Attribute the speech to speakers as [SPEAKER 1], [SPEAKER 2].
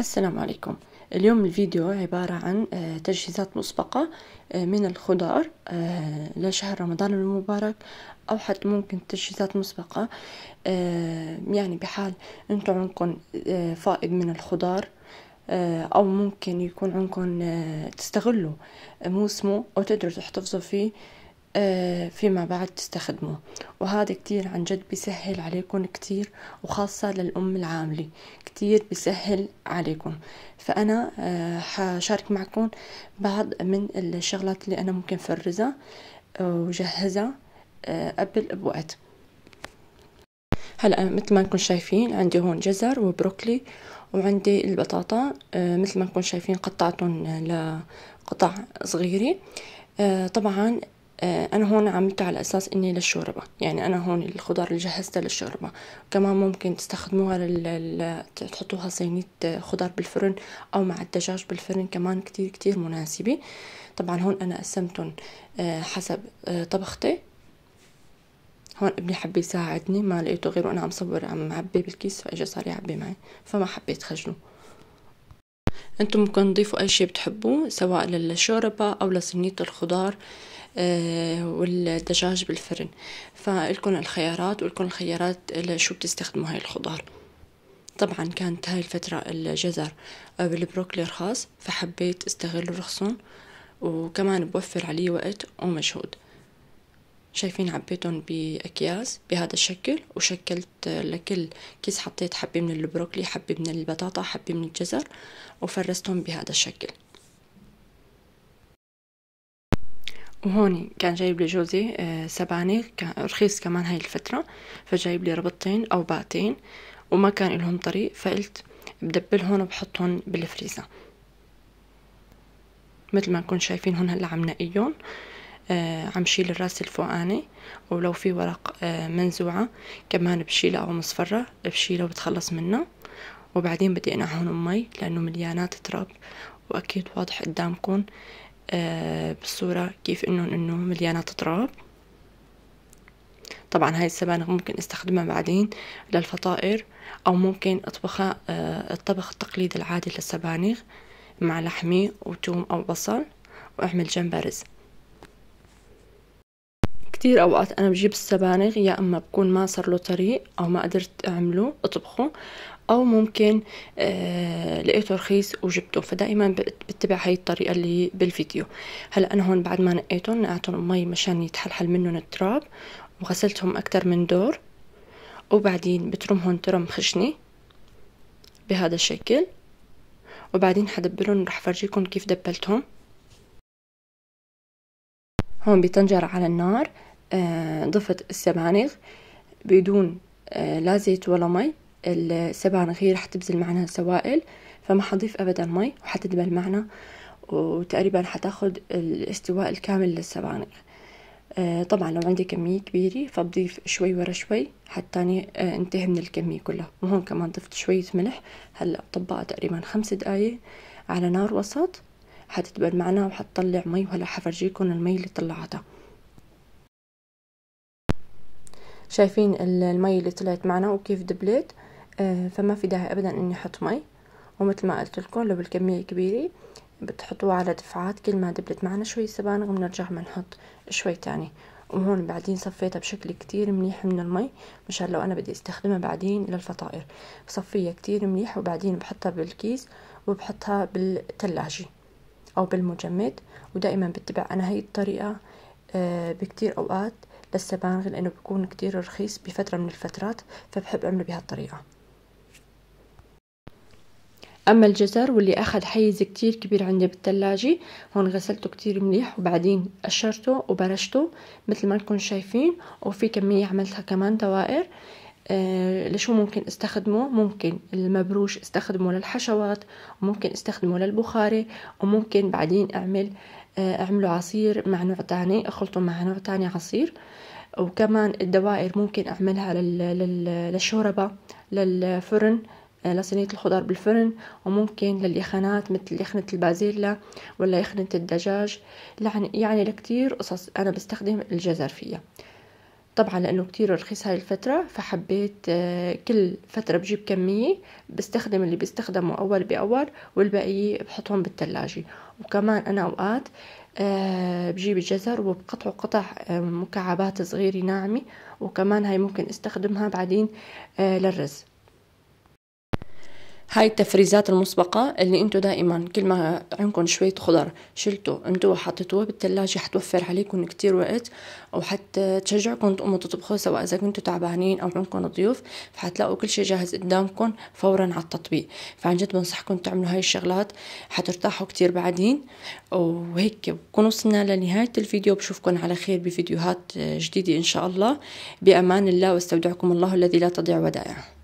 [SPEAKER 1] السلام عليكم اليوم الفيديو عبارة عن آه، تجهيزات مسبقة آه، من الخضار آه، لشهر رمضان المبارك أو حتى ممكن تجهيزات مسبقة يعني بحال أنتم عندكم فائض من الخضار أو ممكن يكون عندكم تستغلوا موسمه أو تقدروا تحتفظوا فيه آه، فيما بعد تستخدموه وهذا كتير عن جد بيسهل عليكم كتير وخاصة للأم العاملة كتير بيسهل عليكم فأنا آه، حشارك معكم بعض من الشغلات اللي أنا ممكن فرزها وجهزها آه، قبل بوقت هلا مثل ما نكون شايفين عندي هون جزر وبروكلي وعندي البطاطا مثل ما نكون شايفين قطعتهم لقطع صغيره طبعا آه، أنا هون عملته على أساس إني للشوربة يعني أنا هون الخضار اللي جهزتها للشوربة كمان ممكن تستخدموها لل... تحطوها صينية خضار بالفرن أو مع الدجاج بالفرن كمان كتير كتير مناسبة طبعا هون أنا قسمتهم آه، حسب آه، طبختي هون ابني حب يساعدني ما لقيته غير وأنا عم صور عم عبي بالكيس فإجا صار يعبي معي فما حبيت خجله انتم ممكن تضيفوا اي شيء بتحبوه سواء للشوربة او لصينية الخضار آه، والدجاج بالفرن فالكم الخيارات والكم الخيارات شو بتستخدموا هاي الخضار طبعا كانت هاي الفترة الجزر بالبروكلي رخاص فحبيت استغل الرخصون وكمان بوفر عليه وقت ومجهود شايفين عبيتهم بأكياس بهذا الشكل وشكلت لكل كيس حطيت حبة من البروكلي حبة من البطاطا حبة من الجزر وفرستهم بهذا الشكل وهون كان جايب لي جوزي آه، كان رخيص كمان هاي الفترة فجايب لي ربطتين أو باعتين وما كان لهم طريق فقلت بدبل هون وبحطهم بالفريزة مثل ما نكون شايفين هون هلا عم نقيهم آه، عم شيل الراس الفوقاني ولو في ورق آه، منزوعة كمان بشيلها أو مصفرة بشيلها وبتخلص منها وبعدين بدي أنقعهم مي لأنه مليانات تراب وأكيد واضح قدامكم آه، بالصورة كيف إنه إنه مليانات تراب طبعا هاي السبانخ ممكن استخدمها بعدين للفطائر أو ممكن أطبخها الطبخ التقليدي العادي للسبانخ مع لحمي وتوم أو بصل وأعمل جنبها رز كتير اوقات انا بجيب السبانغ يا اما بكون ما صار له طريق او ما قدرت اعمله اطبخه او ممكن آه لقيته رخيص وجبته فدائما بتبع هاي الطريقه اللي بالفيديو هلا انا هون بعد ما نقيتهم نقعتهم مي مشان يتحلحل منهم التراب وغسلتهم اكثر من دور وبعدين بترمهم ترم خشني بهذا الشكل وبعدين حدبلهم رح فرجيكم كيف دبلتهم هون بطنجرة على النار آه، ضفت السبانخ بدون آه، لا زيت ولا مي السبانخ هي راح تبذل معنا سوائل فما حضيف ابدا مي وحتدبل معنا وتقريبا حتاخد الاستواء الكامل للسبانخ آه، طبعا لو عندي كمية كبيرة فبضيف شوي ورا شوي حتى انتهي من الكمية كلها وهون كمان ضفت شوية ملح هلا بطبقها تقريبا خمس دقايق على نار وسط حتتبل معنا وحتطلع مي وهلا حفرجيكم المي اللي طلعتها شايفين المي اللي طلعت معنا وكيف دبلت آه، فما في داعي ابدا اني احط مي ومثل ما قلت لكم لو بالكميه كبيره بتحطوها على دفعات كل ما دبلت معنا شوي سبانغ بنرجع بنحط شوي تاني وهون بعدين صفيتها بشكل كتير منيح من المي مشان لو انا بدي استخدمها بعدين للفطائر بصفيها كتير منيح وبعدين بحطها بالكيس وبحطها بالتلاجة او بالمجمد ودائما بتبع انا هي الطريقه آه، بكتير أوقات للسبانغ لأنه بيكون كتير رخيص بفترة من الفترات فبحب أعمله بهالطريقة أما الجزر واللي أخذ حيز كتير كبير عندي بالثلاجة هون غسلته كتير مليح وبعدين قشرته وبرشته مثل ما انكم شايفين وفي كمية عملتها كمان دوائر آه، لشو ممكن استخدمه ممكن المبروش استخدمه للحشوات وممكن استخدمه للبخاري وممكن بعدين اعمل آه اعمله عصير مع نوع تاني اخلطه مع نوع تاني عصير وكمان الدوائر ممكن اعملها لل... للشوربة للفرن آه، لصينية الخضار بالفرن وممكن لليخنات مثل يخنة البازيلا ولا يخنة الدجاج يعني لكتير قصص أنا بستخدم الجزر فيها طبعا لانه كتير رخيص هاي الفترة فحبيت آه، كل فترة بجيب كمية بستخدم اللي بستخدمه اول باول والباقي بحطهم بالتلاجة وكمان انا اوقات آه، بجيب الجزر وبقطعه قطع آه، مكعبات صغيرة ناعمة وكمان هاي ممكن استخدمها بعدين للرز هاي التفريزات المسبقة اللي انتو دائما كل ما عندكم شوية خضر شلتوا انتو وحطيتوه بالتلاجة حتوفر عليكم كتير وقت وحتى تشجعكم تقوموا تطبخوا سواء اذا كنتوا تعبانين او عندكم ضيوف فحتلاقوا كل شيء جاهز قدامكم فورا على التطبيق فعن جد بنصحكم تعملوا هاي الشغلات حترتاحوا كتير بعدين وهيك بكون وصلنا لنهاية الفيديو بشوفكم على خير بفيديوهات جديدة ان شاء الله بامان الله واستودعكم الله الذي لا تضيع ودائعه